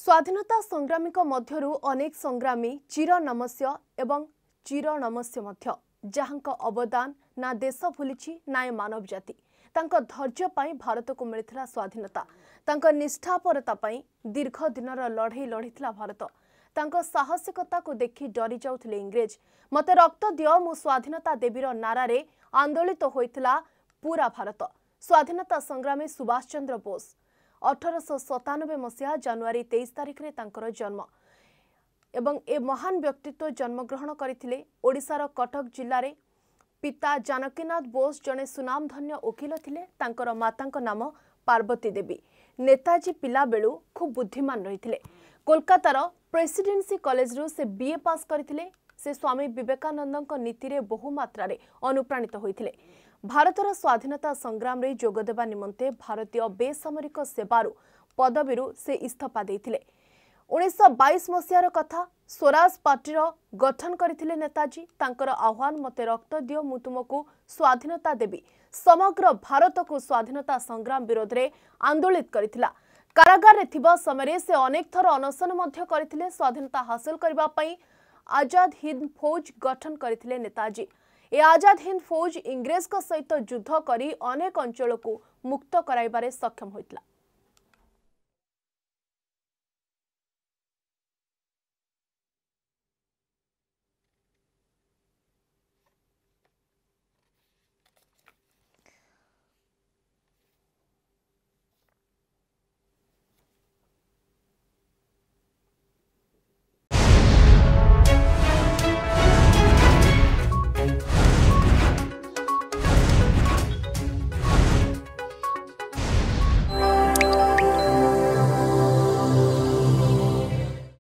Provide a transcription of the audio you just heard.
ସ୍ୱାଧୀନତା ସଂଗ୍ରାମୀଙ୍କ ମଧ୍ୟରୁ ଅନେକ ସଂଗ୍ରାମୀ ଚିର ନମସ୍ୟ ଏବଂ ଚିର ନମସ୍ୟ ମଧ୍ୟ ଯାହାଙ୍କ ଅବଦାନ ନା ଦେଶ ଭୁଲିଛି ନା ଏ ମାନବ ଜାତି ତାଙ୍କ ଧୈର୍ଯ୍ୟ ପାଇଁ ଭାରତକୁ ମିଳିଥିଲା ସ୍ୱାଧୀନତା ତାଙ୍କ ନିଷ୍ଠାପରତା ପାଇଁ ଦୀର୍ଘ ଦିନର ଲଢ଼େଇ ଲଢ଼ିଥିଲା ଭାରତ ତାଙ୍କ ସାହସିକତାକୁ ଦେଖି ଡରି ଯାଉଥିଲେ ଇଂରେଜ ମୋତେ ରକ୍ତ ଦିଅ ମୁଁ ସ୍ୱାଧୀନତା ଦେବୀର ନାରାରେ ଆନ୍ଦୋଳିତ ହୋଇଥିଲା ପୁରା ଭାରତ ସ୍ୱାଧୀନତା ସଂଗ୍ରାମୀ ସୁଭାଷ ଚନ୍ଦ୍ର ବୋଷ ଅଠରଶହ ସତାନବେ ମସିହା ଜାନୁଆରୀ ତେଇଶ ତାରିଖରେ ତାଙ୍କର ଜନ୍ମ ଏବଂ ଏ ମହାନ ବ୍ୟକ୍ତିତ୍ୱ ଜନ୍ମଗ୍ରହଣ କରିଥିଲେ ଓଡ଼ିଶାର କଟକ ଜିଲ୍ଲାରେ ପିତା ଜାନକୀନାଥ ବୋଷ ଜଣେ ସୁନାମଧନ୍ୟ ଓକିଲ ଥିଲେ ତାଙ୍କର ମାତାଙ୍କ ନାମ ପାର୍ବତୀ ଦେବୀ ନେତାଜୀ ପିଲାବେଳୁ ଖୁବ୍ ବୁଦ୍ଧିମାନ ରହିଥିଲେ କୋଲକାତାର ପ୍ରେସିଡେନ୍ସି କଲେଜରୁ ସେ ବିଏ ପାସ୍ କରିଥିଲେ ସେ ସ୍ୱାମୀ ବିବେକାନନ୍ଦଙ୍କ ନୀତିରେ ବହୁମାତ୍ରାରେ ଅନୁପ୍ରାଣିତ ହୋଇଥିଲେ ଭାରତର ସ୍ୱାଧୀନତା ସଂଗ୍ରାମରେ ଯୋଗଦେବା ନିମନ୍ତେ ଭାରତୀୟ ବେସାମରିକ ସେବାରୁ ପଦବୀରୁ ସେ ଇସ୍ତଫା ଦେଇଥିଲେ ଉଣେଇଶହ ବାଇଶ ମସିହାର କଥା ସ୍ୱରାଜ ପାର୍ଟିର ଗଠନ କରିଥିଲେ ନେତାଜୀ ତାଙ୍କର ଆହ୍ୱାନ ମୋତେ ରକ୍ତ ଦିଅ ମୁଁ ତୁମକୁ ସ୍ୱାଧୀନତା ଦେବି ସମଗ୍ର ଭାରତକୁ ସ୍ୱାଧୀନତା ସଂଗ୍ରାମ ବିରୋଧରେ ଆନ୍ଦୋଳିତ କରିଥିଲା କାରାଗାରରେ ଥିବା ସମୟରେ ସେ ଅନେକ ଥର ଅନଶନ ମଧ୍ୟ କରିଥିଲେ ସ୍ୱାଧୀନତା ହାସଲ କରିବା ପାଇଁ ଆଜାଦ ହିନ୍ଦ ଫୌଜ ଗଠନ କରିଥିଲେ ନେତାଜୀ आजाद हिंद फौज इंग्रेज सहित युद्ध करी अनेक अंचल को मुक्त कराइबारे सक्षम होता